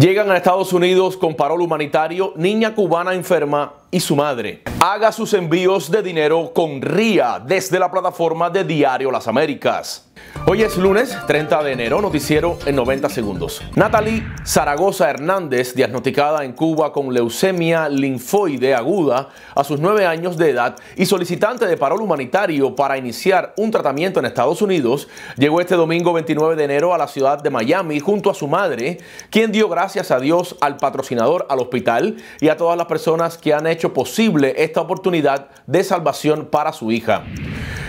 Llegan a Estados Unidos con parol humanitario, niña cubana enferma y su madre. Haga sus envíos de dinero con RIA desde la plataforma de Diario Las Américas. Hoy es lunes 30 de enero, noticiero en 90 segundos. Natalie Zaragoza Hernández, diagnosticada en Cuba con leucemia linfoide aguda a sus 9 años de edad y solicitante de parol humanitario para iniciar un tratamiento en Estados Unidos, llegó este domingo 29 de enero a la ciudad de Miami junto a su madre, quien dio gracias a Dios al patrocinador, al hospital y a todas las personas que han hecho posible esta oportunidad de salvación para su hija.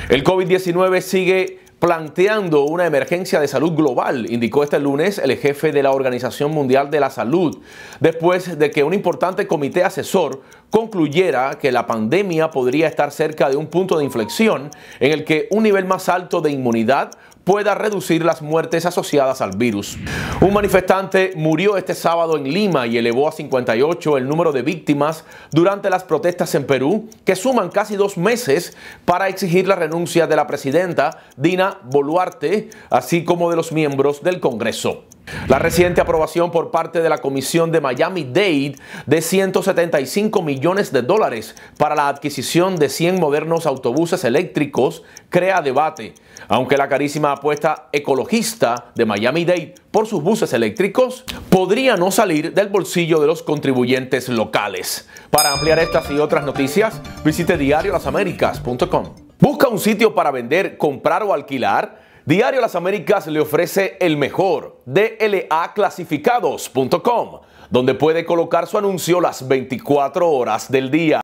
El COVID-19 sigue planteando una emergencia de salud global, indicó este lunes el jefe de la Organización Mundial de la Salud, después de que un importante comité asesor concluyera que la pandemia podría estar cerca de un punto de inflexión en el que un nivel más alto de inmunidad pueda reducir las muertes asociadas al virus. Un manifestante murió este sábado en Lima y elevó a 58 el número de víctimas durante las protestas en Perú, que suman casi dos meses para exigir la renuncia de la presidenta Dina Boluarte, así como de los miembros del Congreso. La reciente aprobación por parte de la Comisión de Miami-Dade de 175 millones de dólares para la adquisición de 100 modernos autobuses eléctricos crea debate, aunque la carísima apuesta ecologista de Miami-Dade por sus buses eléctricos podría no salir del bolsillo de los contribuyentes locales. Para ampliar estas y otras noticias, visite diariolasamericas.com Busca un sitio para vender, comprar o alquilar Diario Las Américas le ofrece el mejor, dlaclasificados.com, donde puede colocar su anuncio las 24 horas del día.